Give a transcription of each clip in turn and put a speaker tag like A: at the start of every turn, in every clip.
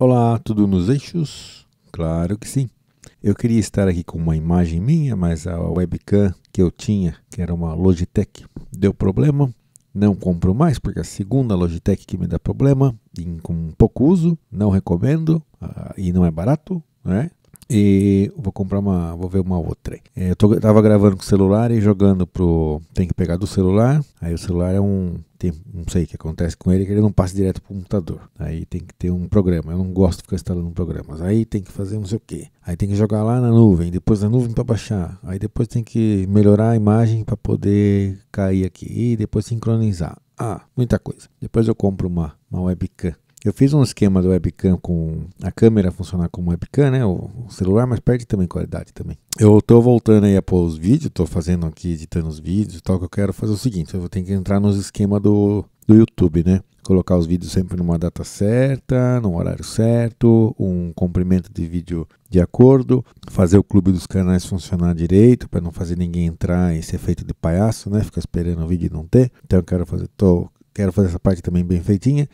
A: Olá, tudo nos eixos? Claro que sim. Eu queria estar aqui com uma imagem minha, mas a webcam que eu tinha, que era uma Logitech, deu problema. Não compro mais, porque é a segunda Logitech que me dá problema, com pouco uso, não recomendo ah, e não é barato, né? E vou comprar uma. Vou ver uma outra é, Eu tô, tava gravando com o celular e jogando pro. Tem que pegar do celular. Aí o celular é um. Tem, não sei o que acontece com ele, que ele não passa direto pro computador. Aí tem que ter um programa. Eu não gosto de ficar instalando programas. Aí tem que fazer não sei o que. Aí tem que jogar lá na nuvem, depois na nuvem para baixar. Aí depois tem que melhorar a imagem para poder cair aqui. E depois sincronizar. Ah, muita coisa. Depois eu compro uma, uma webcam eu fiz um esquema do webcam com a câmera funcionar como webcam, né? O celular, mas perde também qualidade também. Eu tô voltando aí a pôr os vídeos, tô fazendo aqui, editando os vídeos e tal, que eu quero fazer o seguinte, eu vou ter que entrar nos esquemas do, do YouTube, né? Colocar os vídeos sempre numa data certa, num horário certo, um comprimento de vídeo de acordo, fazer o clube dos canais funcionar direito, para não fazer ninguém entrar e ser feito de palhaço, né? Ficar esperando o vídeo e não ter. Então eu quero fazer, tô quero fazer essa parte também bem feitinha.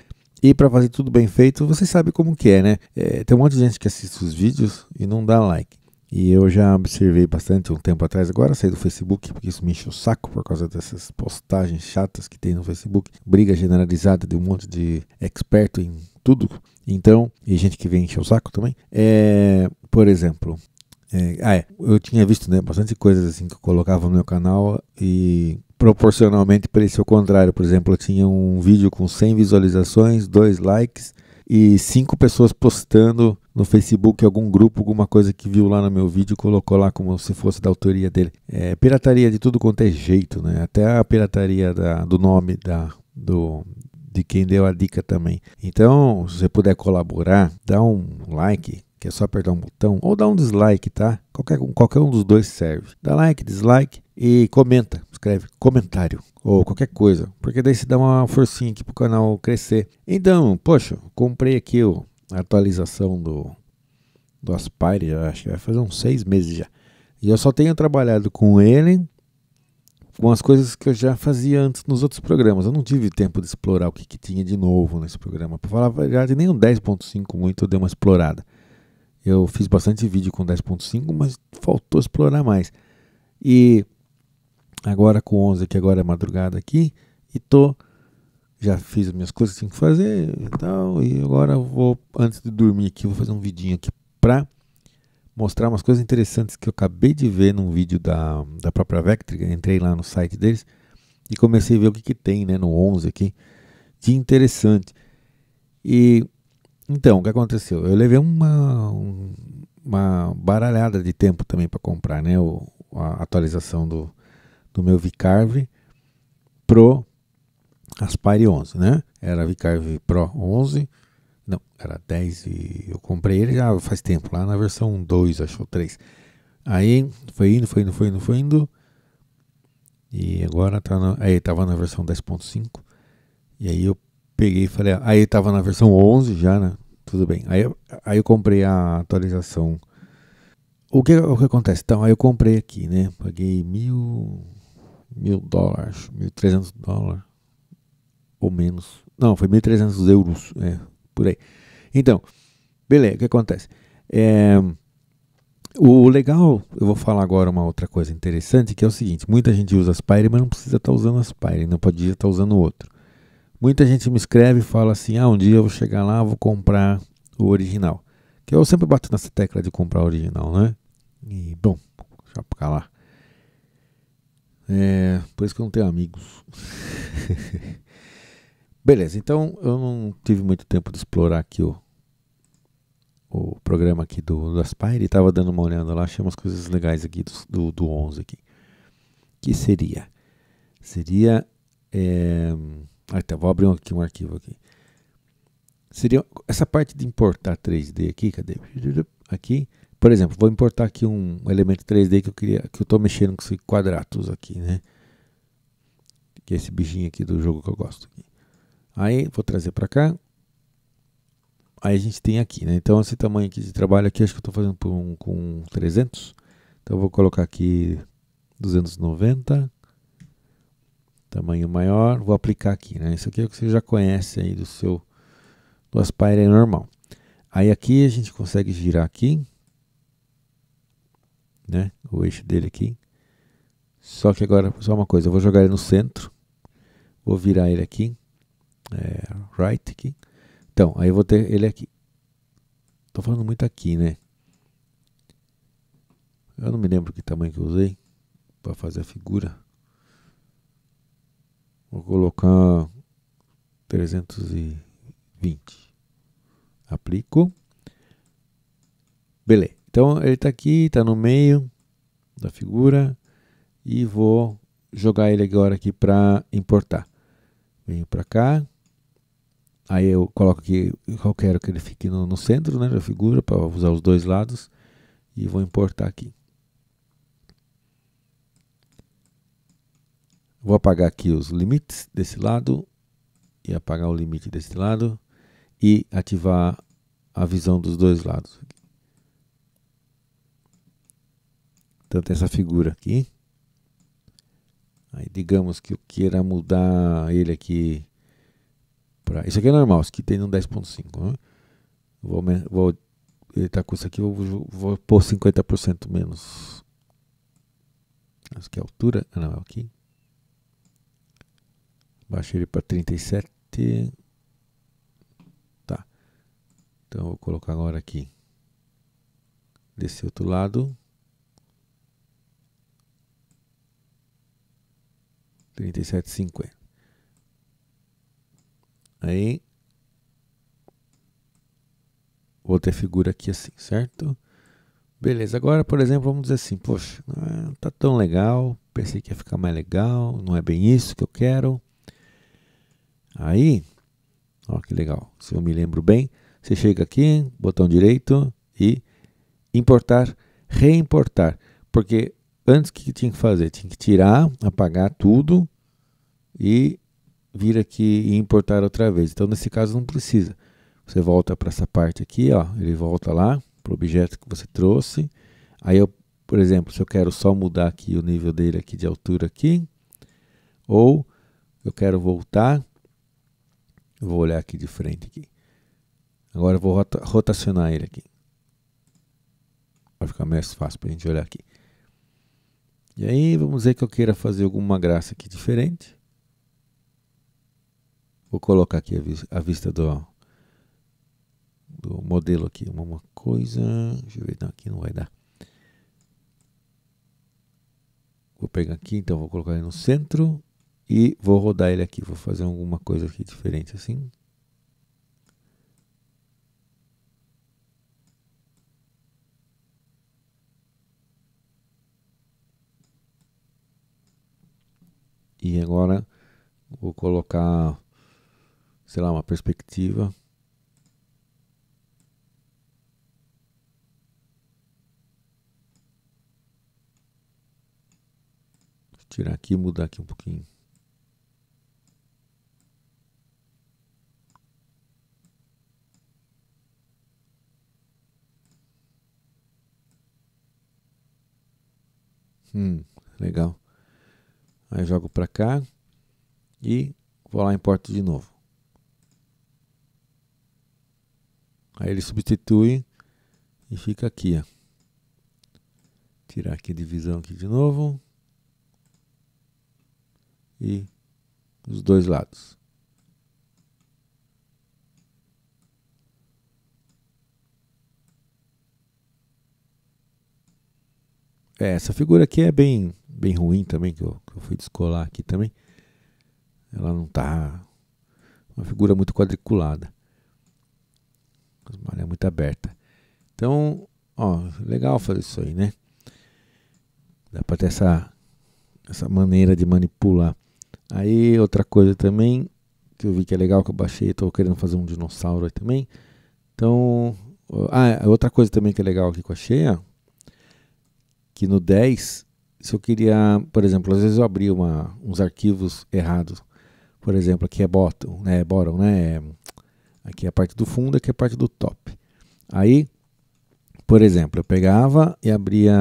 A: E para fazer tudo bem feito, você sabe como que é, né? É, tem um monte de gente que assiste os vídeos e não dá like. E eu já observei bastante um tempo atrás, agora saí do Facebook, porque isso me enche o saco por causa dessas postagens chatas que tem no Facebook. Briga generalizada de um monte de experto em tudo. Então, e gente que vem encher o saco também. É, por exemplo, é, ah, é, eu tinha visto né, bastante coisas assim que eu colocava no meu canal e proporcionalmente preço o contrário. Por exemplo, eu tinha um vídeo com 100 visualizações, 2 likes e 5 pessoas postando no Facebook algum grupo, alguma coisa que viu lá no meu vídeo, colocou lá como se fosse da autoria dele. É, pirataria de tudo quanto é jeito, né? Até a pirataria da, do nome da, do, de quem deu a dica também. Então, se você puder colaborar, dá um like, que é só apertar um botão, ou dar um dislike, tá? Qualquer, qualquer um dos dois serve. Dá like, dislike e comenta, escreve comentário ou qualquer coisa, porque daí se dá uma forcinha aqui pro canal crescer. Então, poxa, comprei aqui o a atualização do, do Aspire, acho que vai fazer uns seis meses já. E eu só tenho trabalhado com ele, com as coisas que eu já fazia antes nos outros programas. Eu não tive tempo de explorar o que, que tinha de novo nesse programa. Para falar a verdade, nem um 10.5 muito eu dei uma explorada. Eu fiz bastante vídeo com 10.5, mas faltou explorar mais. E agora com 11, que agora é madrugada aqui, e tô já fiz as minhas coisas que tinha que fazer e tal, e agora vou antes de dormir aqui, vou fazer um vidinho aqui para mostrar umas coisas interessantes que eu acabei de ver num vídeo da, da própria Vectric. entrei lá no site deles e comecei a ver o que, que tem, né, no 11 aqui, de interessante. E então, o que aconteceu? Eu levei uma, uma baralhada de tempo também para comprar, né? O, a atualização do, do meu Vicarve pro Aspire 11, né? Era Vicarve Pro 11, não, era 10 e eu comprei ele já faz tempo, lá na versão 2, acho, 3. Aí foi indo, foi indo, foi indo, foi indo. E agora tá na, aí, tava na versão 10.5. E aí eu peguei e falei, aí estava na versão 11 já, né? Tudo bem. Aí, aí eu comprei a atualização. O que, o que acontece? Então, aí eu comprei aqui, né? Paguei mil, mil dólares, mil trezentos dólares, ou menos. Não, foi mil trezentos euros, é, por aí. Então, beleza, o que acontece? É, o legal, eu vou falar agora uma outra coisa interessante, que é o seguinte, muita gente usa Aspire, mas não precisa estar tá usando usando Aspire, não podia estar usando outro. Muita gente me escreve e fala assim: ah, um dia eu vou chegar lá, vou comprar o original. Que eu sempre bato nessa tecla de comprar o original, né? E, bom, deixa eu lá. É, por isso que eu não tenho amigos. Beleza, então eu não tive muito tempo de explorar aqui o, o programa aqui do, do Aspire. Estava dando uma olhada lá, achei umas coisas legais aqui do, do, do 11 aqui. que seria? Seria... É, até tá, vou abrir aqui um arquivo aqui. Seria essa parte de importar 3D aqui, cadê? Aqui, por exemplo, vou importar aqui um elemento 3D que eu queria, que eu estou mexendo com esses quadratos aqui, né? Que é esse bichinho aqui do jogo que eu gosto. Aí vou trazer para cá. Aí a gente tem aqui, né? Então esse tamanho aqui de trabalho aqui, acho que eu estou fazendo um, com 300. Então eu vou colocar aqui 290 tamanho maior, vou aplicar aqui, né? Isso aqui é o que você já conhece aí do seu do aspire normal. Aí aqui a gente consegue girar aqui, né? O eixo dele aqui. Só que agora, só uma coisa, eu vou jogar ele no centro, vou virar ele aqui, é, right aqui. Então, aí eu vou ter ele aqui. Tô falando muito aqui, né? Eu não me lembro que tamanho que eu usei para fazer a figura. Vou colocar 320. Aplico. Beleza. Então ele está aqui, está no meio da figura e vou jogar ele agora aqui para importar. Venho para cá. Aí eu coloco aqui, eu quero que ele fique no, no centro né, da figura para usar os dois lados e vou importar aqui. Vou apagar aqui os limites desse lado e apagar o limite desse lado e ativar a visão dos dois lados. Então tem essa figura aqui. Aí digamos que eu queira mudar ele aqui para... Isso aqui é normal, isso aqui tem um 10.5. Né? Vou, vou ele tá com isso aqui, eu vou, vou pôr 50% menos. Acho que é a altura. Ah, não, é aqui. Baixei ele para 37. Tá. Então eu vou colocar agora aqui. Desse outro lado. 37,50. Aí. Vou ter figura aqui assim, certo? Beleza, agora por exemplo, vamos dizer assim, poxa, não é, tá tão legal, pensei que ia ficar mais legal, não é bem isso que eu quero. Aí, ó que legal, se eu me lembro bem, você chega aqui, botão direito e importar, reimportar. Porque antes que tinha que fazer? Tinha que tirar, apagar tudo e vir aqui e importar outra vez. Então, nesse caso, não precisa. Você volta para essa parte aqui, ó, ele volta lá para o objeto que você trouxe. Aí, eu, por exemplo, se eu quero só mudar aqui o nível dele aqui de altura aqui, ou eu quero voltar vou olhar aqui de frente. Aqui. Agora eu vou rota rotacionar ele aqui. Vai ficar mais fácil para a gente olhar aqui. E aí vamos ver que eu queira fazer alguma graça aqui diferente. Vou colocar aqui a, vis a vista do, do modelo aqui. Uma coisa... Deixa eu ver. Não, aqui não vai dar. Vou pegar aqui, então vou colocar ele no centro. E vou rodar ele aqui, vou fazer alguma coisa aqui diferente assim. E agora vou colocar, sei lá, uma perspectiva. tirar aqui, mudar aqui um pouquinho. Hum, legal. Aí jogo para cá e vou lá em porta de novo. Aí ele substitui e fica aqui, ó. Tirar aqui a divisão aqui de novo. E os dois lados. É, essa figura aqui é bem, bem ruim também, que eu, que eu fui descolar aqui também. Ela não tá. Uma figura muito quadriculada. As malhas é muito aberta. Então, ó, legal fazer isso aí, né? Dá pra ter essa, essa maneira de manipular. Aí, outra coisa também, que eu vi que é legal, que eu baixei, estou querendo fazer um dinossauro aí também. Então, ah, é, outra coisa também que é legal aqui que eu achei, ó, que no 10, se eu queria, por exemplo, às vezes eu abri uma, uns arquivos errados. Por exemplo, aqui é bottom, né? Bottom, né? Aqui é a parte do fundo, aqui é a parte do top. Aí, por exemplo, eu pegava e abria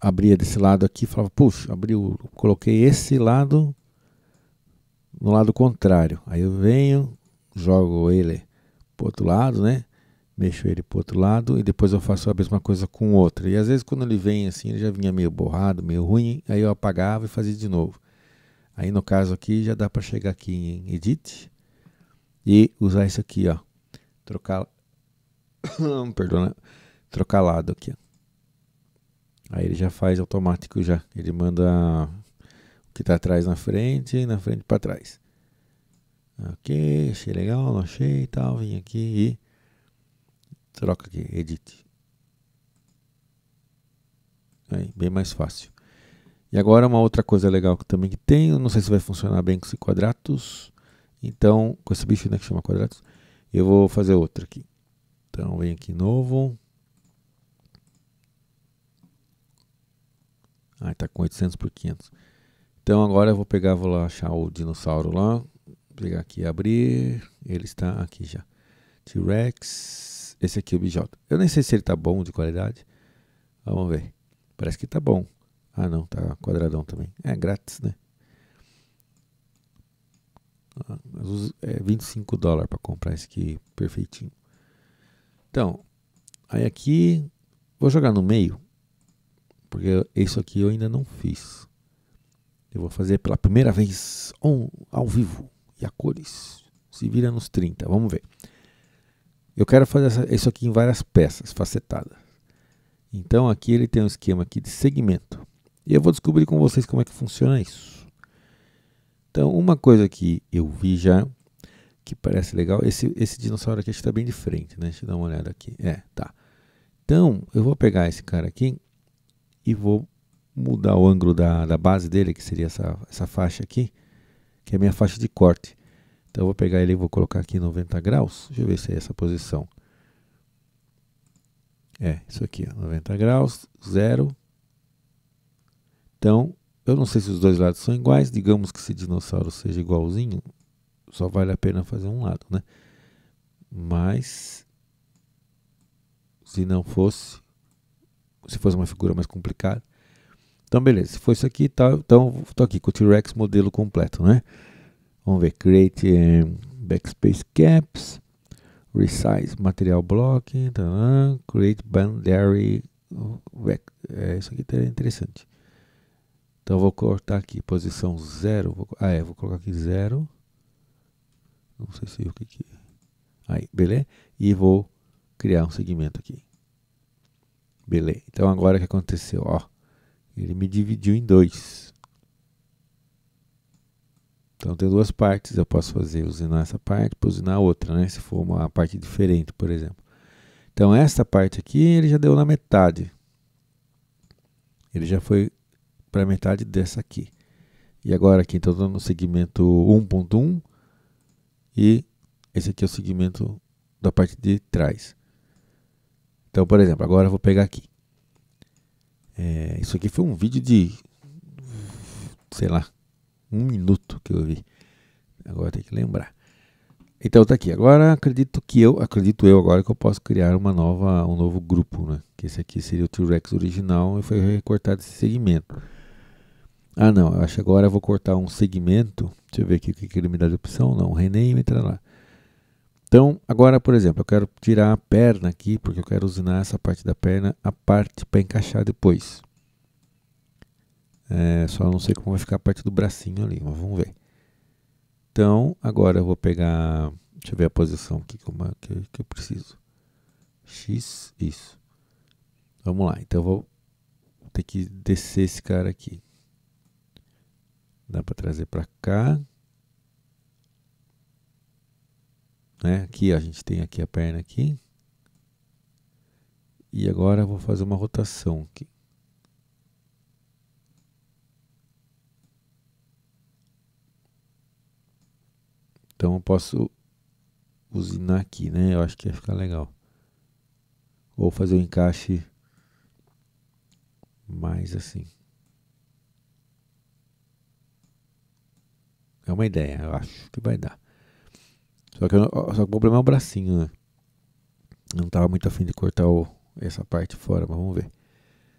A: abria desse lado aqui, falava, puxa, abriu, coloquei esse lado no lado contrário. Aí eu venho, jogo ele pro outro lado, né? mexo ele para outro lado e depois eu faço a mesma coisa com o outro E às vezes quando ele vem assim, ele já vinha meio borrado, meio ruim, aí eu apagava e fazia de novo. Aí no caso aqui já dá para chegar aqui em Edit e usar isso aqui, ó. Trocar Perdão, né? trocar lado aqui. Ó. Aí ele já faz automático já. Ele manda o que está atrás na frente e na frente para trás. OK, achei legal, não achei e tal, vim aqui e troca aqui, edit. Aí, bem mais fácil. E agora uma outra coisa legal que também tem, não sei se vai funcionar bem com esse quadratos, então, com esse bicho né, que chama quadratos, eu vou fazer outra aqui. Então, vem aqui novo. Ah, está com 800 por 500. Então agora eu vou pegar, vou lá achar o dinossauro lá. Vou pegar aqui abrir. Ele está aqui já. T-Rex esse aqui é o BJ. Eu nem sei se ele tá bom de qualidade. Vamos ver. Parece que tá bom. Ah não, tá quadradão também. É grátis, né? Mas é 25 dólares para comprar esse aqui perfeitinho. Então, aí aqui vou jogar no meio, porque isso aqui eu ainda não fiz. Eu vou fazer pela primeira vez on, ao vivo e a cores. Se vira nos 30, vamos ver. Eu quero fazer essa, isso aqui em várias peças facetadas. Então aqui ele tem um esquema aqui de segmento. E eu vou descobrir com vocês como é que funciona isso. Então uma coisa que eu vi já, que parece legal, esse, esse dinossauro aqui está bem de frente, né? Deixa eu dar uma olhada aqui. É, tá. Então eu vou pegar esse cara aqui e vou mudar o ângulo da, da base dele, que seria essa, essa faixa aqui, que é a minha faixa de corte. Então eu vou pegar ele e vou colocar aqui 90 graus. Deixa eu ver se é essa posição. É, isso aqui, 90 graus, zero. Então, eu não sei se os dois lados são iguais. Digamos que esse dinossauro seja igualzinho, só vale a pena fazer um lado, né? Mas, se não fosse, se fosse uma figura mais complicada. Então, beleza, se for isso aqui, tá, então estou aqui com o T-Rex modelo completo, né? Vamos ver, create eh, backspace caps, resize material block, create boundary é, isso aqui tá interessante. Então vou cortar aqui posição 0, vou, ah é, vou colocar aqui 0. Não sei se é o que que Aí, beleza? E vou criar um segmento aqui. Beleza. Então agora o que aconteceu, ó. Ele me dividiu em dois. Então tem duas partes, eu posso fazer usinar essa parte, depois usinar a outra, né? Se for uma parte diferente, por exemplo. Então esta parte aqui ele já deu na metade. Ele já foi para metade dessa aqui. E agora aqui então estou no segmento 1.1 e esse aqui é o segmento da parte de trás. Então, por exemplo, agora eu vou pegar aqui. É, isso aqui foi um vídeo de, sei lá, um minuto que eu vi. Agora tem que lembrar. Então tá aqui. Agora acredito que eu, acredito eu agora que eu posso criar uma nova, um novo grupo, né? Que esse aqui seria o T-Rex original e foi recortado esse segmento. Ah não, eu acho que agora eu vou cortar um segmento. Deixa eu ver aqui o que ele me dá de opção. Não, rename, entra lá. Então, agora, por exemplo, eu quero tirar a perna aqui, porque eu quero usinar essa parte da perna, a parte para encaixar depois. É, só não sei como vai ficar a parte do bracinho ali, mas vamos ver. Então, agora eu vou pegar. Deixa eu ver a posição aqui que, que eu preciso. X, isso. Vamos lá, então eu vou ter que descer esse cara aqui. Dá para trazer para cá. Né? Aqui a gente tem aqui a perna aqui. E agora eu vou fazer uma rotação aqui. Então eu posso usinar aqui, né? Eu acho que ia ficar legal. Ou fazer o um encaixe mais assim. É uma ideia, eu acho que vai dar. Só que, eu, só que o problema é o bracinho, né? Eu não tava muito afim de cortar o, essa parte fora, mas vamos ver.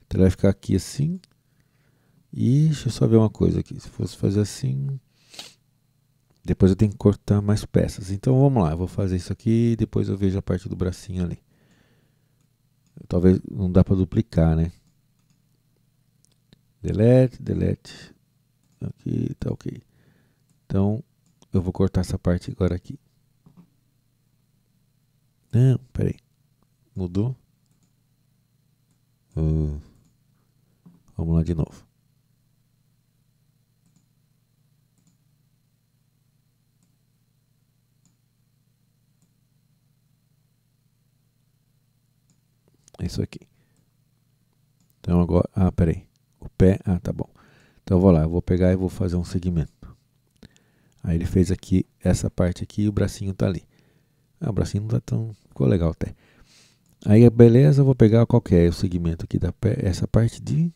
A: Então ele vai ficar aqui assim. E deixa eu só ver uma coisa aqui. Se fosse fazer assim, depois eu tenho que cortar mais peças. Então vamos lá, eu vou fazer isso aqui depois eu vejo a parte do bracinho ali. Talvez não dá para duplicar, né? Delete, delete. Aqui, tá ok. Então eu vou cortar essa parte agora aqui. Não, peraí. Mudou? Uh, vamos lá de novo. É isso aqui. Então agora, ah, peraí. O pé, ah, tá bom. Então eu vou lá, eu vou pegar e vou fazer um segmento. Aí ele fez aqui essa parte aqui e o bracinho tá ali. Ah, o bracinho não tá tão, ficou legal até. Aí é beleza, eu vou pegar qual que é o segmento aqui da pé, essa parte de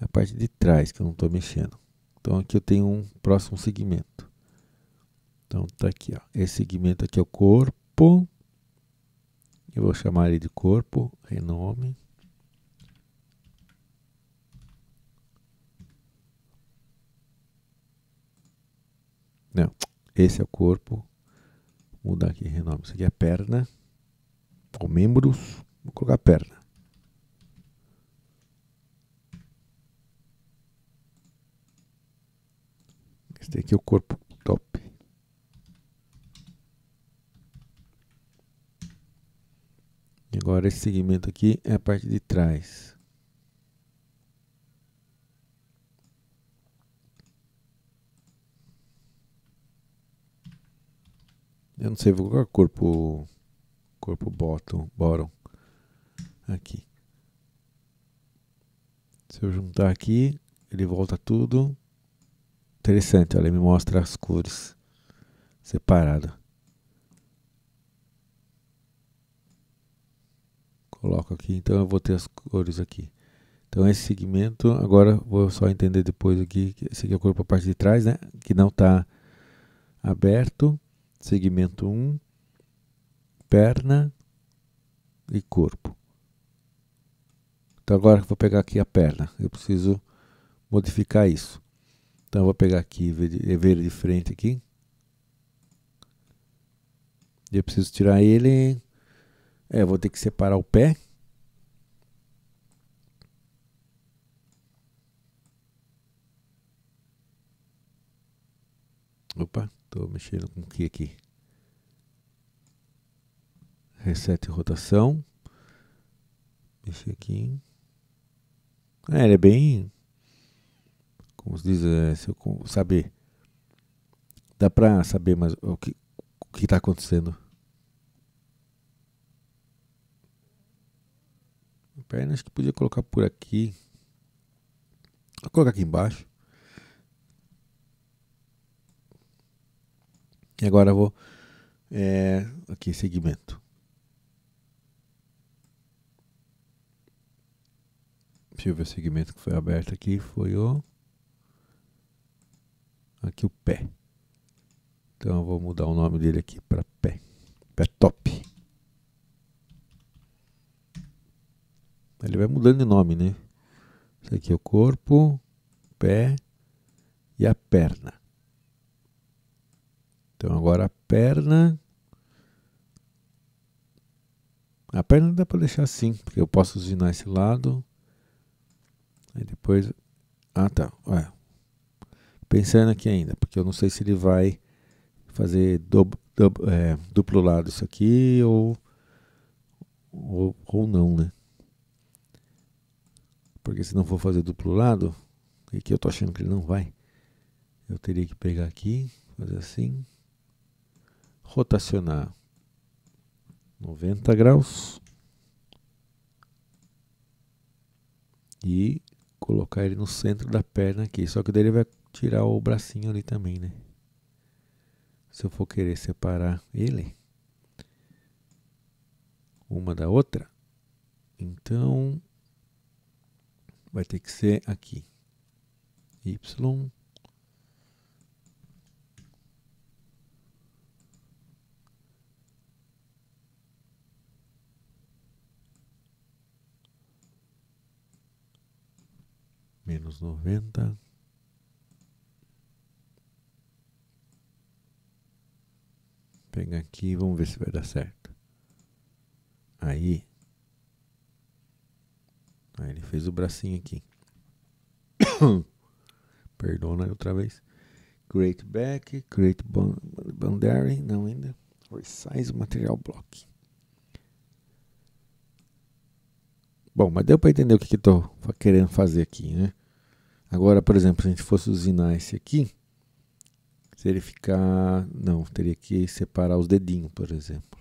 A: a parte de trás que eu não estou mexendo. Então aqui eu tenho um próximo segmento. Então tá aqui, ó. Esse segmento aqui é o corpo. Eu vou chamar ele de corpo, renome. Não, esse é o corpo. Vou mudar aqui renome. Isso aqui é perna. Ou membros. Vou colocar perna. Este aqui é o corpo Agora esse segmento aqui é a parte de trás. Eu não sei, vou colocar corpo, corpo bottom, bottom aqui. Se eu juntar aqui, ele volta tudo. Interessante, olha, ele me mostra as cores separadas. coloco aqui, então eu vou ter as cores aqui. Então esse segmento, agora vou só entender depois aqui, esse aqui é o corpo a parte de trás, né? Que não está aberto, segmento 1, perna e corpo. Então agora vou pegar aqui a perna, eu preciso modificar isso. Então eu vou pegar aqui, ver de frente aqui. E eu preciso tirar ele é, vou ter que separar o pé. Opa, tô mexendo com o que aqui? Reset rotação. Mexer aqui. É, ele é bem. Como se diz, é, se eu saber. Dá pra saber mais o que o está acontecendo. perna, acho que podia colocar por aqui. Vou colocar aqui embaixo. E agora vou é, aqui segmento. Deixa eu ver o segmento que foi aberto aqui, foi o aqui o pé. Então eu vou mudar o nome dele aqui para pé. Pé top. Ele vai mudando de nome, né? Isso aqui é o corpo, pé e a perna. Então agora a perna. A perna dá para deixar assim, porque eu posso usinar esse lado. Aí depois. Ah tá. Pensando aqui ainda, porque eu não sei se ele vai fazer duplo, é, duplo lado isso aqui ou, ou, ou não, né? Porque se não for fazer duplo lado, e que eu tô achando que ele não vai, eu teria que pegar aqui, fazer assim, rotacionar 90 graus e colocar ele no centro da perna aqui. Só que daí ele vai tirar o bracinho ali também, né? Se eu for querer separar ele uma da outra, então vai ter que ser aqui. Y. Menos noventa. Pega aqui, vamos ver se vai dar certo. Aí. Aí ele fez o bracinho aqui. Perdona outra vez. Create back, create boundary, não ainda. Resize material block. Bom, mas deu para entender o que estou querendo fazer aqui, né? Agora, por exemplo, se a gente fosse usinar esse aqui, se ele ficar... Não, teria que separar os dedinhos, por exemplo.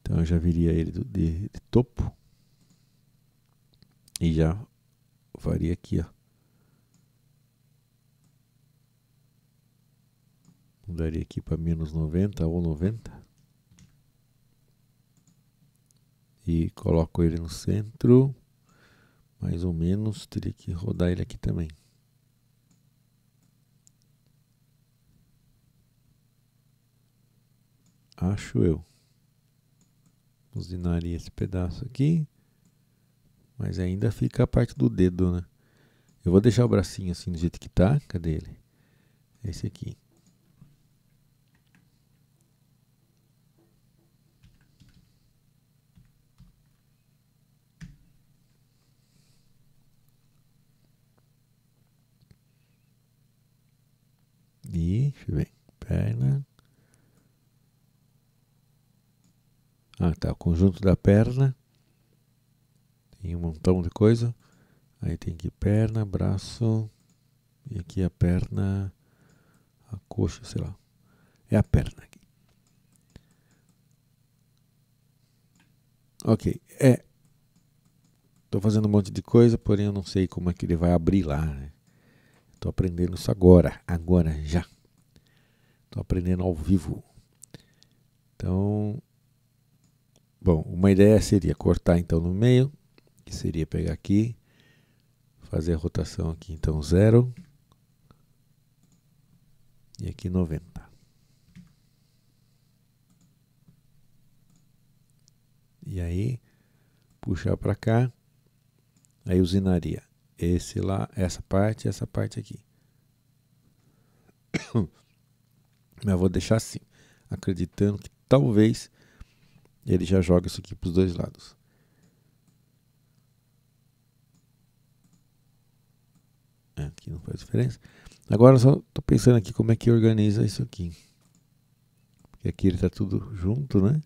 A: Então eu já viria ele de, de topo e já varia aqui, ó. Mudaria aqui para menos 90 ou 90. E coloco ele no centro. Mais ou menos, teria que rodar ele aqui também. Acho eu. Usinaria esse pedaço aqui. Mas ainda fica a parte do dedo, né? Eu vou deixar o bracinho assim do jeito que tá. Cadê ele? É esse aqui. E, deixa eu ver, perna. Ah, tá, o conjunto da perna em um montão de coisa. Aí tem aqui perna, braço, e aqui a perna, a coxa, sei lá. É a perna aqui. Ok, é. Estou fazendo um monte de coisa, porém eu não sei como é que ele vai abrir lá. Estou né? aprendendo isso agora, agora já. Estou aprendendo ao vivo. Então, bom, uma ideia seria cortar então no meio, que seria pegar aqui, fazer a rotação aqui, então 0 e aqui 90. E aí, puxar para cá, aí usinaria esse lá, essa parte e essa parte aqui. Mas vou deixar assim, acreditando que talvez ele já joga isso aqui para os dois lados. É, aqui não faz diferença. Agora só estou pensando aqui como é que organiza isso aqui. Porque aqui ele está tudo junto, né?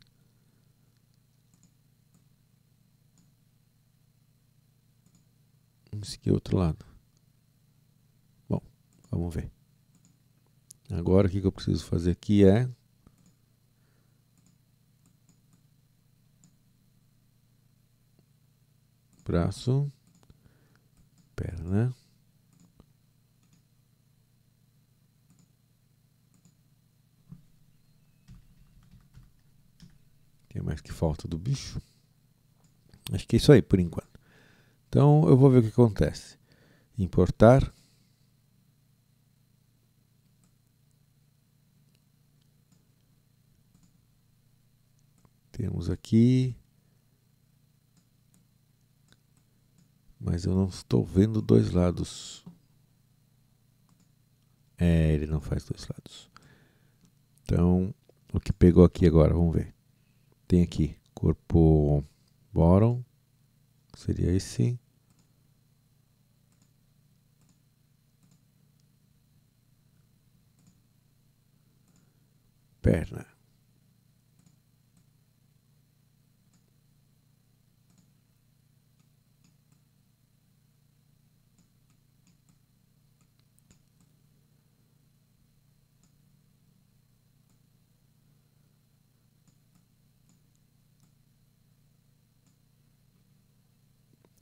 A: Vamos seguir outro lado. Bom, vamos ver. Agora o que, que eu preciso fazer aqui é braço, perna. que mais que falta do bicho? Acho que é isso aí por enquanto. Então eu vou ver o que acontece. Importar. Temos aqui. Mas eu não estou vendo dois lados. É, ele não faz dois lados. Então, o que pegou aqui agora? Vamos ver tem aqui corpo bottom, seria esse. Perna.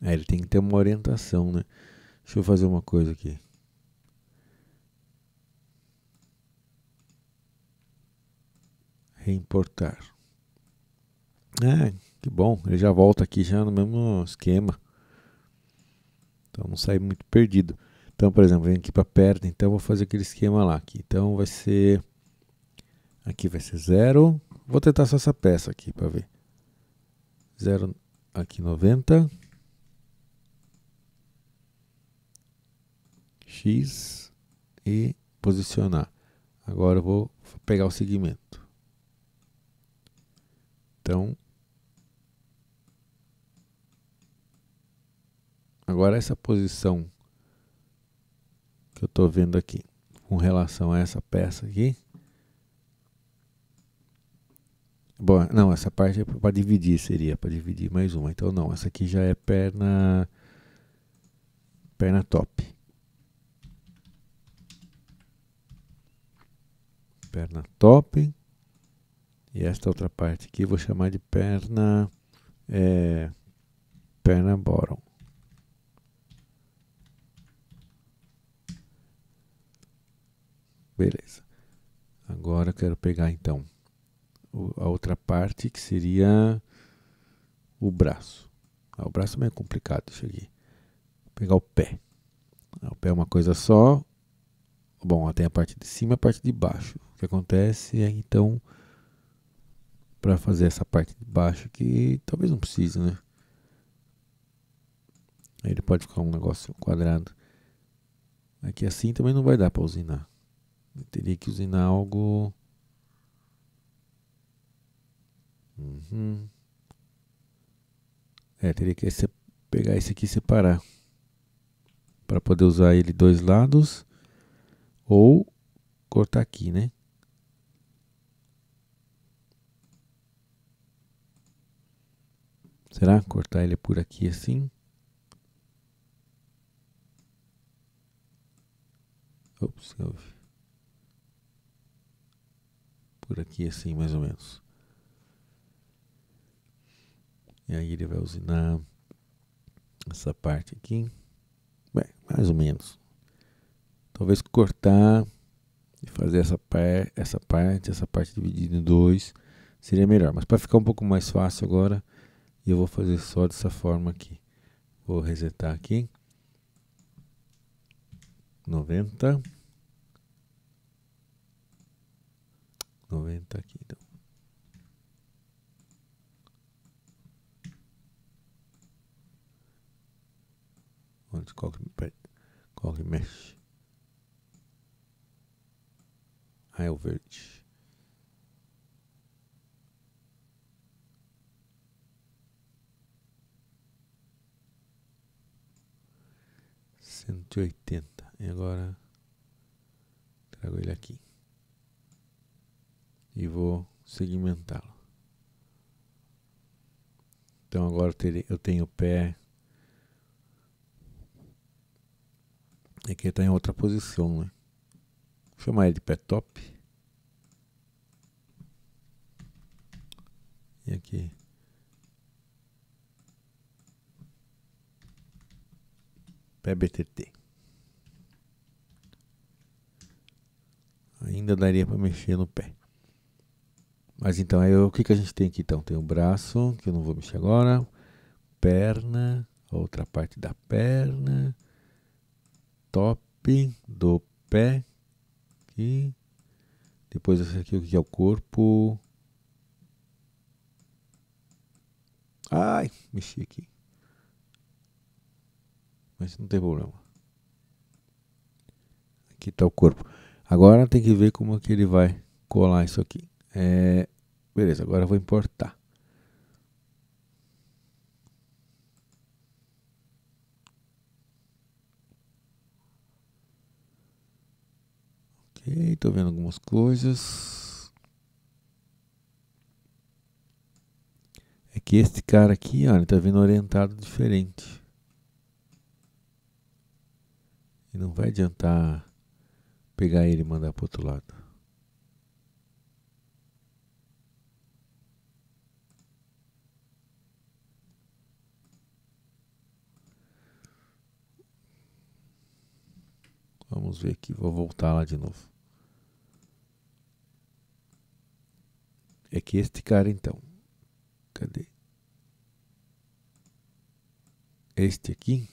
A: É, ele tem que ter uma orientação, né? Deixa eu fazer uma coisa aqui. Reimportar. É, que bom. Ele já volta aqui já no mesmo esquema. Então não sai muito perdido. Então, por exemplo, vem aqui para perto, então eu vou fazer aquele esquema lá aqui. Então vai ser aqui vai ser zero. Vou tentar só essa peça aqui para ver. Zero aqui 90 X e posicionar. Agora eu vou pegar o segmento. Então, agora essa posição que eu estou vendo aqui, com relação a essa peça aqui, Bom, não, essa parte é para dividir, seria para dividir mais uma. Então não, essa aqui já é perna perna top. perna top. E esta outra parte aqui vou chamar de perna é, perna bottom. Beleza. Agora eu quero pegar então a outra parte que seria o braço. Ah, o braço é meio complicado isso aqui. Vou pegar o pé. Ah, o pé é uma coisa só. Bom, ó, tem a parte de cima e a parte de baixo que acontece é então para fazer essa parte de baixo que talvez não precise, né? Ele pode ficar um negócio quadrado. Aqui é assim também não vai dar para usinar. Eu teria que usinar algo. Uhum. É, teria que pegar esse aqui e separar. Para poder usar ele dois lados. Ou cortar aqui, né? Será? Cortar ele por aqui assim. Ops, por aqui assim mais ou menos. E aí ele vai usinar essa parte aqui. Bem, mais ou menos. Talvez cortar e fazer essa, par essa parte, essa parte dividida em dois seria melhor. Mas para ficar um pouco mais fácil agora, e eu vou fazer só dessa forma aqui. Vou resetar aqui. 90. 90 aqui, então. Onde, qual, que, mexe? Ah, é o verde. 180. E agora trago ele aqui. E vou segmentá-lo. Então agora eu tenho o pé. Aqui é está em outra posição, né? Vou chamar ele de pé top. E aqui até BTT. Ainda daria para mexer no pé. Mas então, aí, o que, que a gente tem aqui então? Tem o braço, que eu não vou mexer agora, perna, outra parte da perna, top do pé, aqui. Depois esse aqui, o que é o corpo? Ai, mexi aqui mas não tem problema. Aqui está o corpo. Agora tem que ver como é que ele vai colar isso aqui. É, beleza, agora eu vou importar. Ok, estou vendo algumas coisas. É que este cara aqui, olha, está vindo orientado diferente. E não vai adiantar pegar ele e mandar para outro lado. Vamos ver aqui, vou voltar lá de novo. É que este cara então, cadê? É este aqui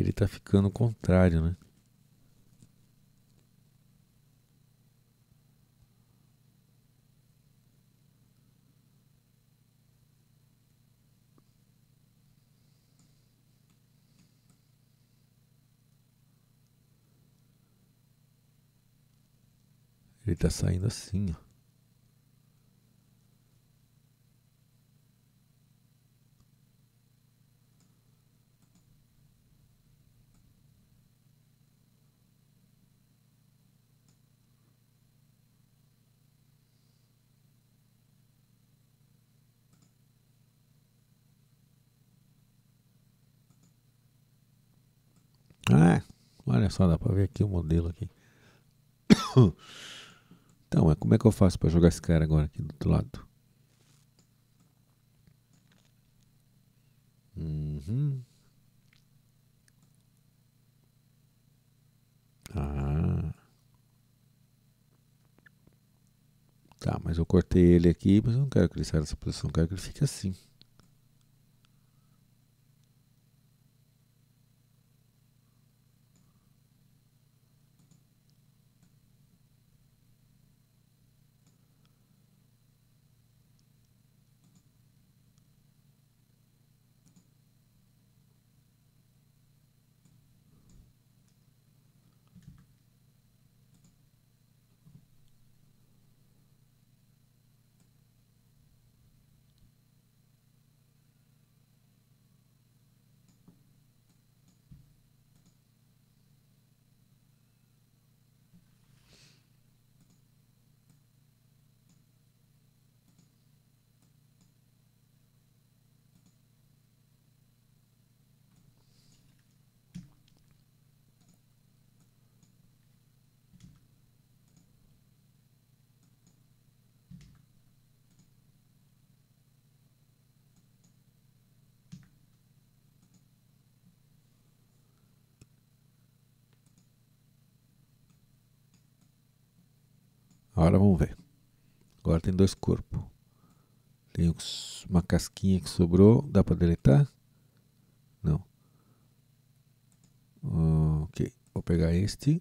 A: ele tá ficando contrário, né? Ele tá saindo assim, ó. só dá pra ver aqui o modelo aqui. Então, é como é que eu faço pra jogar esse cara agora aqui do outro lado? Uhum. Ah. Tá, mas eu cortei ele aqui, mas eu não quero que ele saia dessa posição, eu quero que ele fique assim. Agora vamos ver. Agora tem dois corpos. Tem uma casquinha que sobrou. Dá para deletar? Não. Ok. Vou pegar este.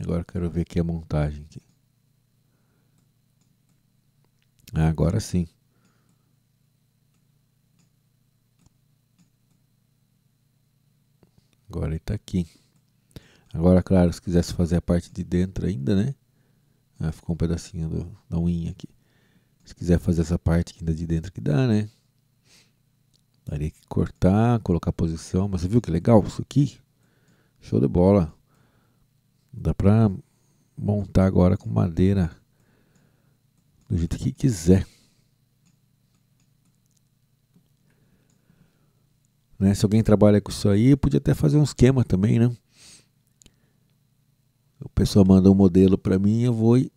A: Agora quero ver aqui a montagem. Aqui. Ah, agora sim. Agora ele está aqui. Agora, claro, se quisesse fazer a parte de dentro ainda, né? Ah, ficou um pedacinho do, da unha aqui. Se quiser fazer essa parte aqui de dentro que dá, né? Daria que cortar, colocar a posição. Mas você viu que legal isso aqui? Show de bola. Dá pra montar agora com madeira do jeito que quiser. Né? Se alguém trabalha com isso aí, podia até fazer um esquema também, né? pessoal manda um modelo para mim, eu vou e,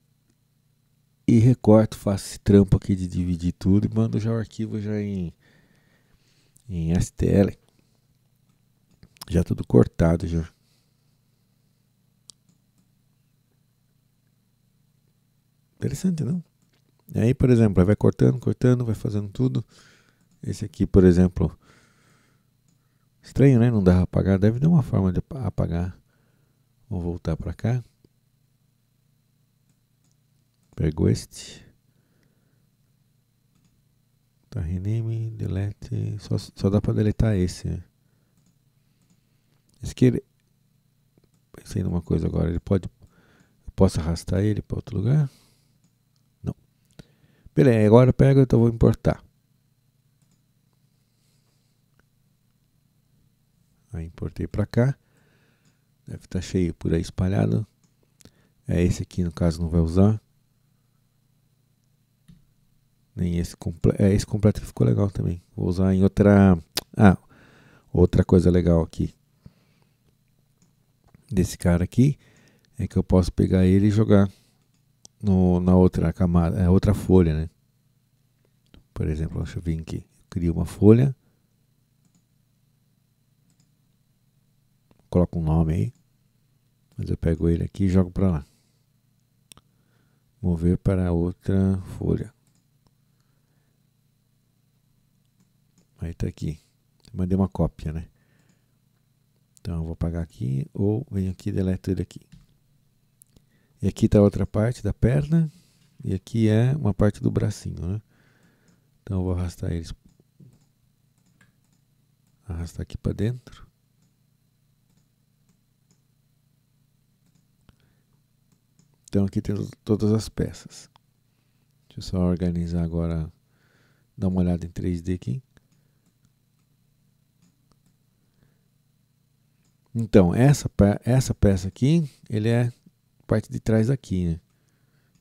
A: e, recorto, faço esse trampo aqui de dividir tudo e mando já o arquivo já em, em STL. Já tudo cortado já. Interessante, não? E aí, por exemplo, vai cortando, cortando, vai fazendo tudo. Esse aqui, por exemplo. Estranho, né? Não dá pra apagar. Deve ter uma forma de apagar. Vou voltar para cá. Pego este. Tá, rename, delete. Só, só dá para deletar esse. Né? Esse que ele... Pensei numa coisa agora. Ele pode... Eu posso arrastar ele para outro lugar? Não. Beleza, agora eu pego, então vou importar. Aí importei para cá. Deve estar tá cheio por aí espalhado. É esse aqui, no caso, não vai usar. Nem esse completo. É, esse completo ficou legal também. Vou usar em outra. Ah, outra coisa legal aqui. Desse cara aqui. É que eu posso pegar ele e jogar no, na outra camada. É outra folha, né? Por exemplo, deixa eu vir aqui. Eu crio uma folha. coloco um nome aí. Mas eu pego ele aqui e jogo para lá. Mover para outra folha. Aí está aqui. Mandei uma cópia, né? Então eu vou apagar aqui ou venho aqui e deleto ele aqui. E aqui está a outra parte da perna. E aqui é uma parte do bracinho, né? Então eu vou arrastar eles. Arrastar aqui para dentro. Então aqui tem todas as peças. Deixa eu só organizar agora, dar uma olhada em 3D aqui. Então, essa, essa peça aqui, ele é parte de trás aqui, né?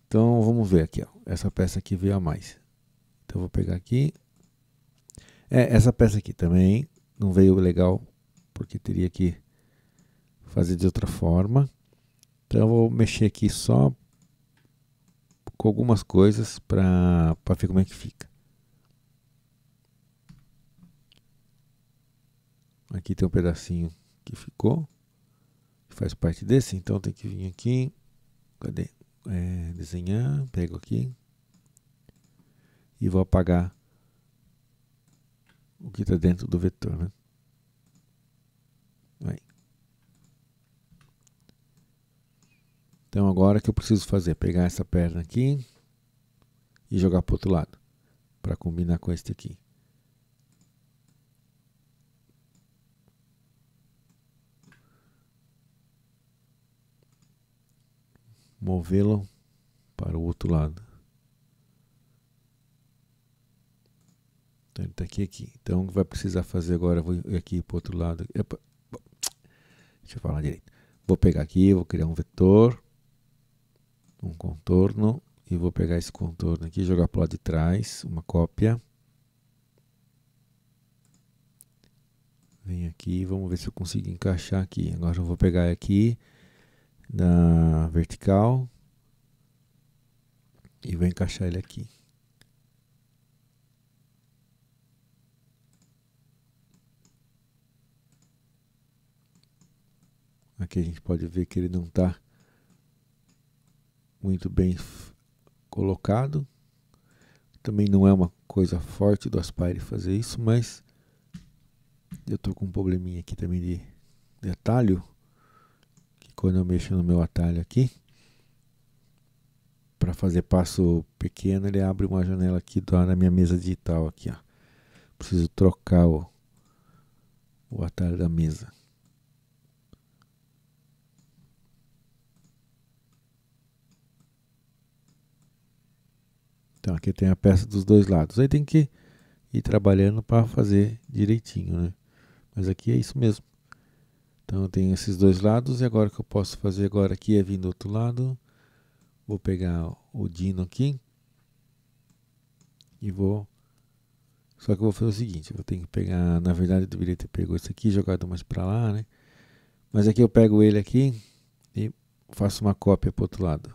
A: Então, vamos ver aqui, ó. Essa peça aqui veio a mais. Então, eu vou pegar aqui. É, essa peça aqui também não veio legal, porque teria que fazer de outra forma. Então eu vou mexer aqui só com algumas coisas para ver como é que fica. Aqui tem um pedacinho que ficou, que faz parte desse, então tem que vir aqui, cadê? É, desenhar, pego aqui e vou apagar o que está dentro do vetor, né? Aí. Então agora o que eu preciso fazer? Pegar essa perna aqui e jogar para o outro lado, para combinar com este aqui. Movê-lo para o outro lado. Então ele está aqui, aqui. Então vai precisar fazer agora, vou aqui para o outro lado. Epa. Deixa eu falar direito. Vou pegar aqui, vou criar um vetor um contorno e vou pegar esse contorno aqui, jogar para o lado de trás, uma cópia. Vem aqui, vamos ver se eu consigo encaixar aqui. Agora eu vou pegar aqui na vertical e vou encaixar ele aqui. Aqui a gente pode ver que ele não está muito bem colocado. Também não é uma coisa forte do Aspire fazer isso, mas eu estou com um probleminha aqui também de, de atalho, que quando eu mexo no meu atalho aqui, para fazer passo pequeno, ele abre uma janela aqui na minha mesa digital aqui, ó. Preciso trocar o, o atalho da mesa. Então aqui tem a peça dos dois lados. Aí tem que ir trabalhando para fazer direitinho, né? Mas aqui é isso mesmo. Então eu tenho esses dois lados e agora o que eu posso fazer agora aqui é vir do outro lado. Vou pegar o dino aqui e vou só que eu vou fazer o seguinte, vou ter que pegar, na verdade eu deveria ter pego isso aqui, jogado mais para lá, né? Mas aqui eu pego ele aqui e faço uma cópia para outro lado.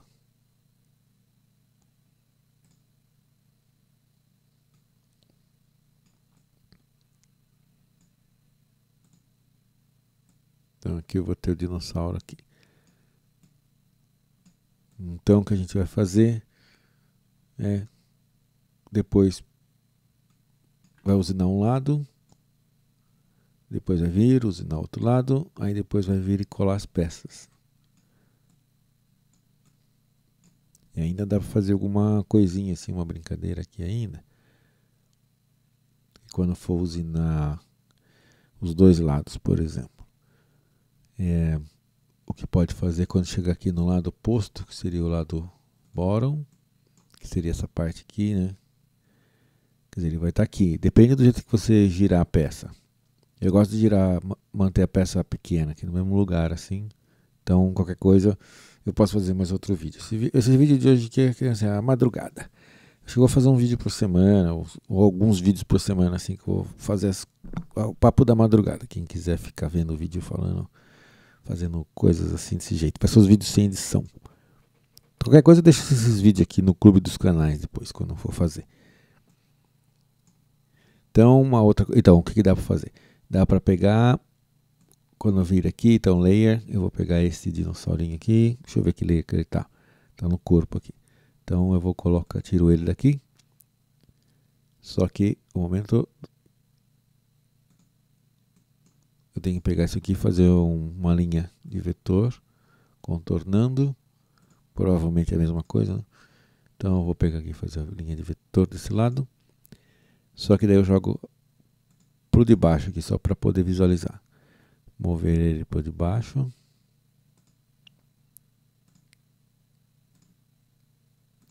A: Então aqui eu vou ter o dinossauro aqui. Então o que a gente vai fazer é depois vai usinar um lado, depois vai vir, usinar outro lado, aí depois vai vir e colar as peças. E ainda dá para fazer alguma coisinha assim, uma brincadeira aqui ainda. E quando for usinar os dois lados, por exemplo é, o que pode fazer quando chegar aqui no lado oposto, que seria o lado bottom, que seria essa parte aqui, né? Quer dizer, ele vai estar tá aqui. Depende do jeito que você girar a peça. Eu gosto de girar, manter a peça pequena aqui no mesmo lugar, assim. Então, qualquer coisa, eu posso fazer mais outro vídeo. Esse, esse vídeo de hoje que é, é assim, a madrugada. Chegou a fazer um vídeo por semana, ou, ou, alguns vídeos por semana, assim, que eu vou fazer as, o papo da madrugada. Quem quiser ficar vendo o vídeo falando fazendo coisas assim desse jeito. Para seus vídeos sem edição. Qualquer coisa eu deixo esses vídeos aqui no clube dos canais depois, quando eu for fazer. Então, uma outra, então o que, que dá para fazer? Dá para pegar, quando eu vir aqui, então layer, eu vou pegar esse dinossaurinho aqui, deixa eu ver que layer que ele tá. Tá no corpo aqui. Então eu vou colocar, tiro ele daqui. Só que, o momento, eu tenho que pegar isso aqui e fazer um, uma linha de vetor contornando, provavelmente é a mesma coisa, né? então eu vou pegar aqui e fazer a linha de vetor desse lado, só que daí eu jogo pro de baixo aqui só para poder visualizar, mover ele pro de baixo,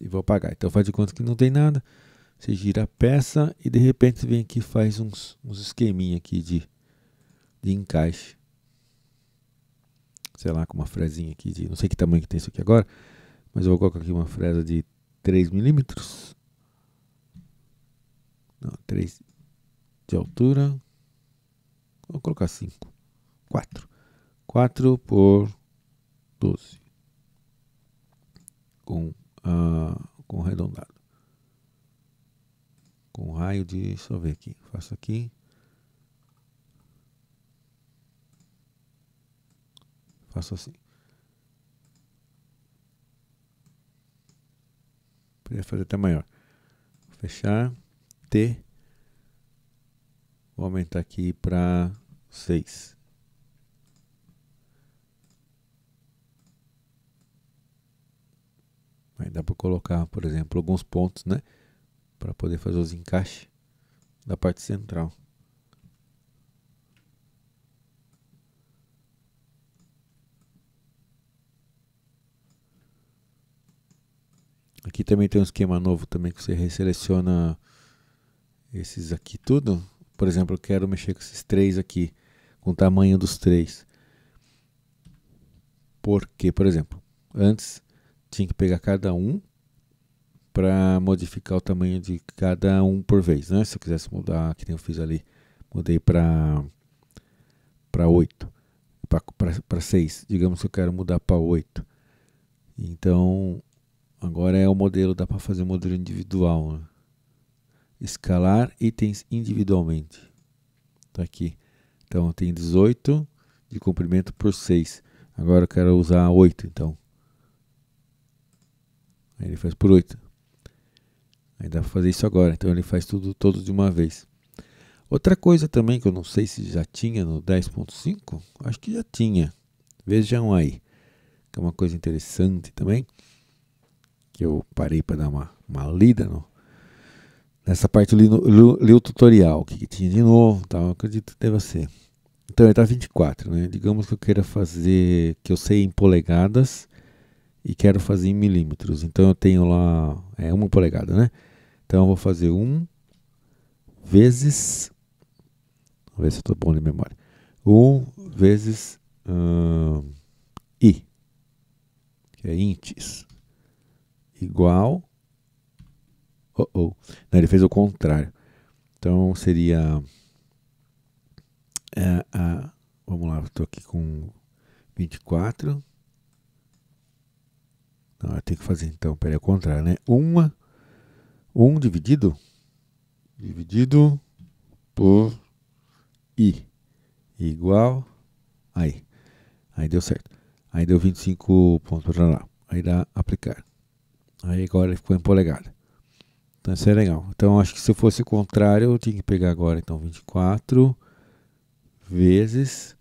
A: e vou apagar, então faz de conta que não tem nada, você gira a peça e de repente vem aqui e faz uns, uns esqueminha aqui de de encaixe. Sei lá, com uma fresinha aqui de. Não sei que tamanho que tem isso aqui agora, mas eu vou colocar aqui uma fresa de 3 milímetros. Não, 3 de altura. Vou colocar 5. 4. 4 por 12. Com, ah, com arredondado. Com raio de. Deixa eu ver aqui. Faço aqui. Faço assim. Podia fazer até maior. Vou fechar. T. Vou aumentar aqui para 6. Aí dá para colocar, por exemplo, alguns pontos, né? Para poder fazer os encaixes da parte central. Aqui também tem um esquema novo também que você reseleciona esses aqui tudo. Por exemplo, eu quero mexer com esses três aqui, com o tamanho dos três. Porque, por exemplo, antes tinha que pegar cada um para modificar o tamanho de cada um por vez, né? Se eu quisesse mudar, que nem eu fiz ali, mudei para para 8, para 6, digamos que eu quero mudar para 8. Então, Agora é o modelo, dá para fazer modelo individual. Né? Escalar itens individualmente. Está aqui. Então tem 18 de comprimento por 6. Agora eu quero usar 8, então. Aí ele faz por 8. Aí dá para fazer isso agora. Então ele faz tudo todo de uma vez. Outra coisa também que eu não sei se já tinha no 10.5, acho que já tinha. Vejam aí, que é uma coisa interessante também que eu parei para dar uma, uma lida no, nessa parte eu li, no, li, li o tutorial, que, tinha de novo, tal, acredito que deva ser. Então ele está 24, né? Digamos que eu queira fazer, que eu sei em polegadas e quero fazer em milímetros. Então eu tenho lá, é uma polegada, né? Então eu vou fazer um vezes, vamos ver se eu estou bom de memória, um vezes i, que é inches igual. Oh, oh. Não, ele fez o contrário. Então seria. É, a, vamos lá, estou aqui com 24. Não, eu tenho que fazer então, peraí, é o contrário, né? 1 um dividido dividido por i igual aí. Aí deu certo. Aí deu 25 pontos para lá. Aí dá aplicar. Aí agora ele ficou em polegada. Então isso é legal. Então acho que se fosse o contrário, eu tinha que pegar agora então 24 vezes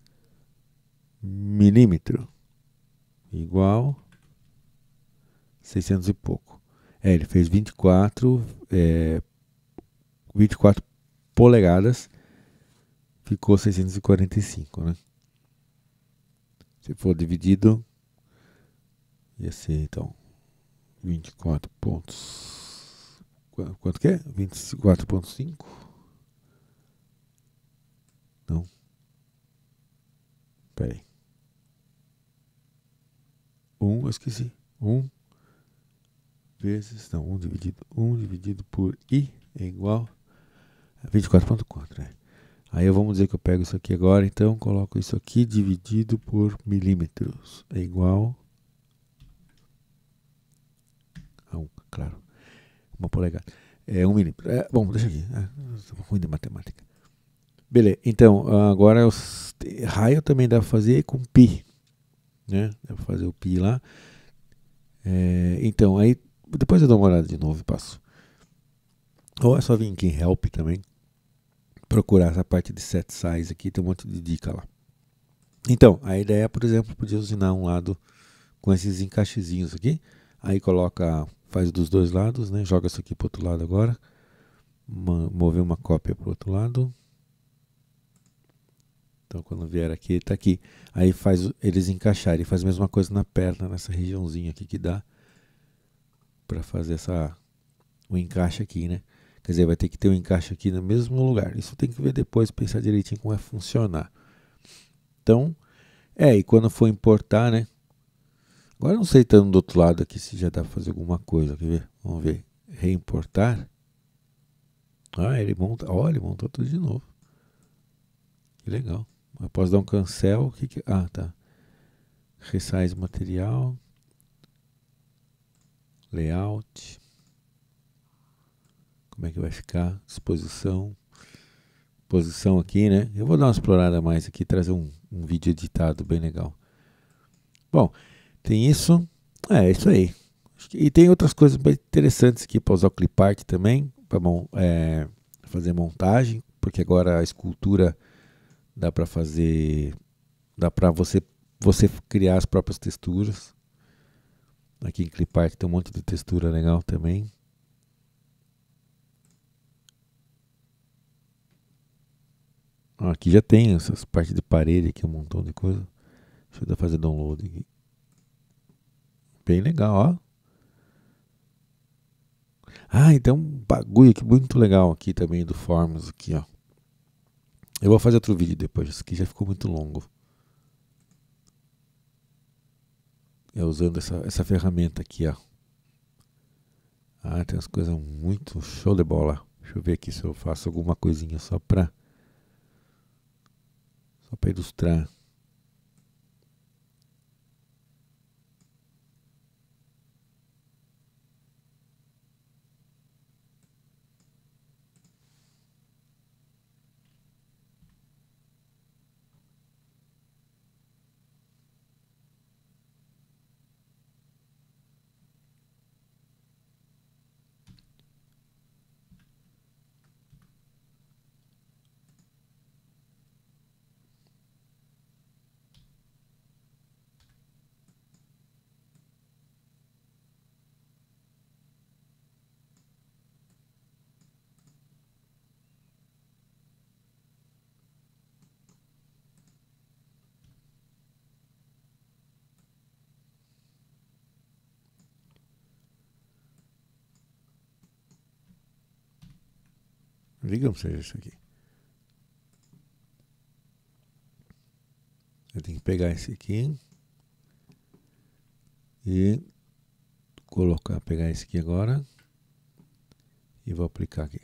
A: milímetro igual 600 e pouco. É, ele fez 24, é, 24 polegadas, ficou 645, né? Se for dividido, ia ser então 24 pontos. Quanto que é? 24.5? Não. Peraí. Um, eu esqueci. Um vezes, não, 1 dividido, 1 dividido por i é igual a 24.4, né? Aí vamos dizer que eu pego isso aqui agora, então coloco isso aqui dividido por milímetros, é igual claro. Uma polegada. É um milímetro. É, bom, deixa aqui. É, ruim de matemática. Beleza, então, agora os, raio também dá para fazer com pi. Né? Dá para fazer o pi lá. É, então, aí depois eu dou uma olhada de novo e passo. Ou é só vir aqui em Help também. Procurar essa parte de set size aqui, tem um monte de dica lá. Então, a ideia, por exemplo, podia usinar um lado com esses encaixezinhos aqui. Aí coloca faz dos dois lados, né? joga isso aqui para o outro lado agora, uma, mover uma cópia para o outro lado. Então quando vier aqui, está aqui. Aí faz eles encaixarem, faz a mesma coisa na perna, nessa regiãozinha aqui que dá para fazer essa o encaixe aqui, né? Quer dizer, vai ter que ter um encaixe aqui no mesmo lugar. Isso tem que ver depois, pensar direitinho como vai funcionar. Então, é, e quando for importar, né? Agora não sei estando do outro lado aqui se já dá para fazer alguma coisa. Quer ver? Vamos ver. Reimportar. Ah, ele monta. Olha, ele montou tudo de novo. Que legal. Após dar um cancel, que, que Ah, tá. Resize material. Layout. Como é que vai ficar? Disposição. Posição aqui, né? Eu vou dar uma explorada mais aqui, trazer um, um vídeo editado bem legal. Bom, tem isso. É, isso aí. E tem outras coisas bem interessantes aqui para usar o Clipart também, para é, fazer montagem, porque agora a escultura dá para fazer, dá para você você criar as próprias texturas. Aqui em Clipart tem um monte de textura legal também. Aqui já tem essas partes de parede aqui, um montão de coisa. Deixa eu fazer download aqui. Bem legal, ó. Ah, então um bagulho aqui muito legal aqui também do Forms aqui, ó. Eu vou fazer outro vídeo depois, isso aqui já ficou muito longo. É usando essa, essa ferramenta aqui, ó. Ah, tem umas coisas muito show de bola. Deixa eu ver aqui se eu faço alguma coisinha só pra... Só pra ilustrar. ligamos que seja é isso aqui. Eu tenho que pegar esse aqui e colocar, pegar esse aqui agora e vou aplicar aqui.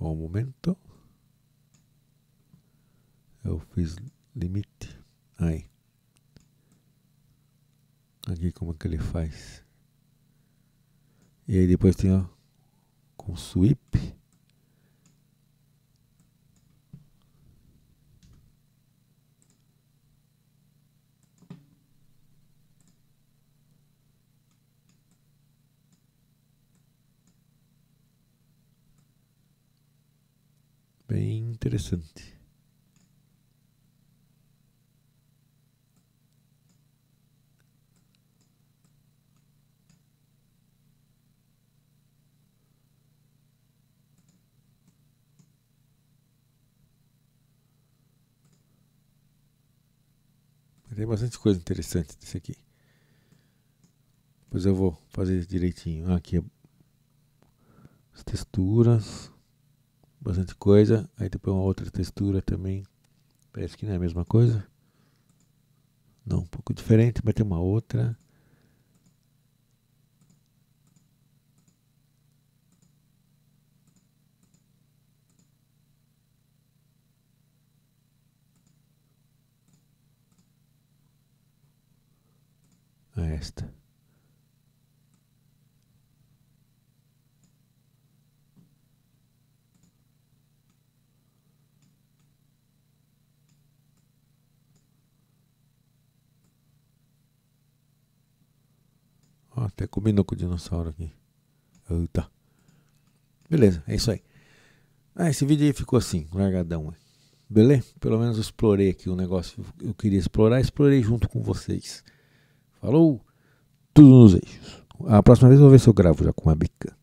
A: Um momento. Eu fiz limite. Aí. Aqui como é que ele faz? E aí depois tem ó, com sweep. Bem interessante. bastante coisa interessante desse aqui. Depois eu vou fazer direitinho. Ah, aqui é as texturas, bastante coisa. Aí depois uma outra textura também. Parece que não é a mesma coisa. Não, um pouco diferente, mas tem uma outra. a esta. Ah, até combinou com o dinossauro aqui. Eita. Beleza, é isso aí. Ah, esse vídeo aí ficou assim, largadão. Beleza? Pelo menos eu explorei aqui o um negócio que eu queria explorar, explorei junto com vocês. Falou, tudo nos eixos. A próxima vez eu vou ver se eu gravo já com uma bica.